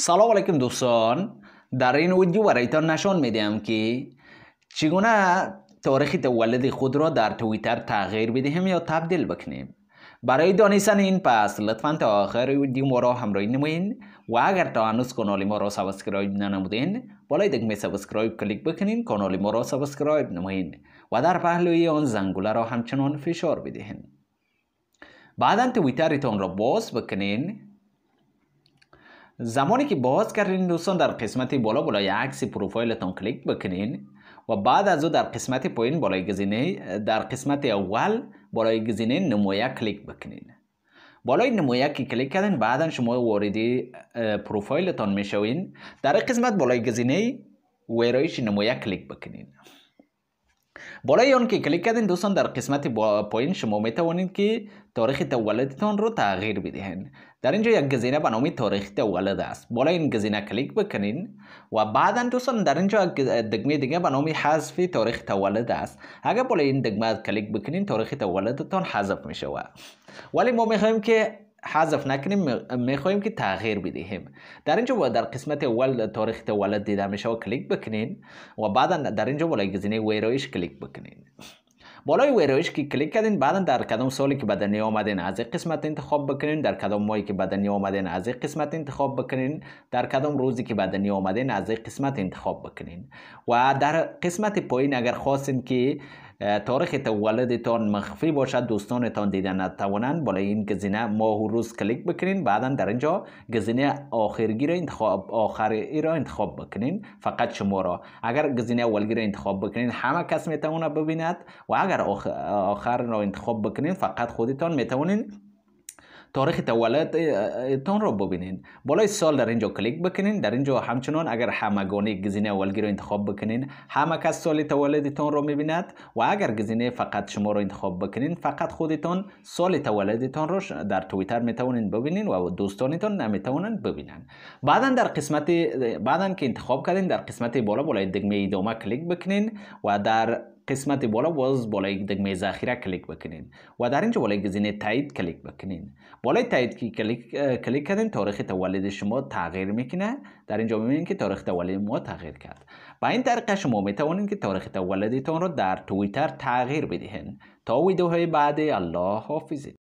سلام علیکم دوستان در این ویدیو برایتان نشان میدم که چگونه تاریخ تولد خود را در توییتر تغییر بدهیم یا تبدیل بکنیم برای دانستن این پس لطفا تا آخر ویدیو ما را همراهی نمایید و اگر تا هنوز کانال ما را سابسکرایب ننمودین بالای دکمه سابسکرایب کلیک بکنین کانال ما را سابسکرایب نمایید و در پهلوی آن زنگوله را همچنان فشار بدهین بعدا توییترتان را باز بکنین زمانی که باز کردین دوستان در قسمت بالا بالای عکس پروفایلتان کلیک بکنین و بعد از او در قسمت پایین بالای گزینه در قسمت اول بالای گزینه نمایه کلیک بکنین بالای نمایه که کلیک کردین بعدا شما واردی پروفایلتان میشوین در قسمت بالای گزینه ویرایش نمایه کلیک بکنین بالای اون که کلیک کردین دوستان در قسمت پایین شما می توانید که تاریخ تولدتان رو تغییر بدهین در اینجا یک گزینه به نام تاریخ تولد است بالا این گزینه کلیک بکنین و بعدا دوستان در اینجا دگمه دیگه به نام حذف تاریخ تولد است اگر بالا این دگمه کلیک بکنین تاریخ تولدتان حذف می شود ولی ما میخوایم که حذف نکنیم میخواهیم که تغییر بدهیم در اینجا در قسمت اول تاریخ تولد دیده میشه و کلیک بکنین و بعدا در اینجا بالای گزینه ویرایش کلیک بکنین بالای ویرایش که کلیک کردین بعدا در کدام سالی که بدنی آمدین از قسمت انتخاب بکنین در کدام ماهی که بدنی آمدین از قسمت انتخاب بکنین در کدام روزی که بدنی آمدین از قسمت انتخاب بکنین و در قسمت پایین اگر خواستین که تاریخ تولدتان مخفی باشد دوستانتان دیده نتوانند بالا این گزینه ماه و روز کلیک بکنین بعدا در اینجا گزینه آخرگی را انتخاب آخری را انتخاب بکنین فقط شما را اگر گزینه اولگی را انتخاب بکنین همه کس میتونه ببیند و اگر آخر را انتخاب بکنین فقط خودتان میتونین تاریخ تون رو ببینین بالای سال در اینجا کلیک بکنین در اینجا همچنان اگر همگانی گزینه اولگی رو انتخاب بکنین همه کس سال تولدتان رو میبیند و اگر گزینه فقط شما رو انتخاب بکنین فقط خودتان سال تولدتان رو در توییتر میتوانین ببینین و دوستانتان نمیتونن ببینن بعدا در قسمت بعدا که انتخاب کردین در قسمت بالا بالای دگمه ادامه کلیک بکنین و در قسمت بالا باز بالای میز اخیره کلیک بکنین و در اینجا بالای گزینه تایید کلیک بکنین بالای تایید که کلیک کلیک کردین تاریخ تولد شما تغییر میکنه در اینجا میبینین که تاریخ تولد ما تغییر کرد با این طریقه شما میتوانین که تاریخ تولدتان رو در توییتر تغییر بدهین تا ویدیوهای بعدی الله حافظید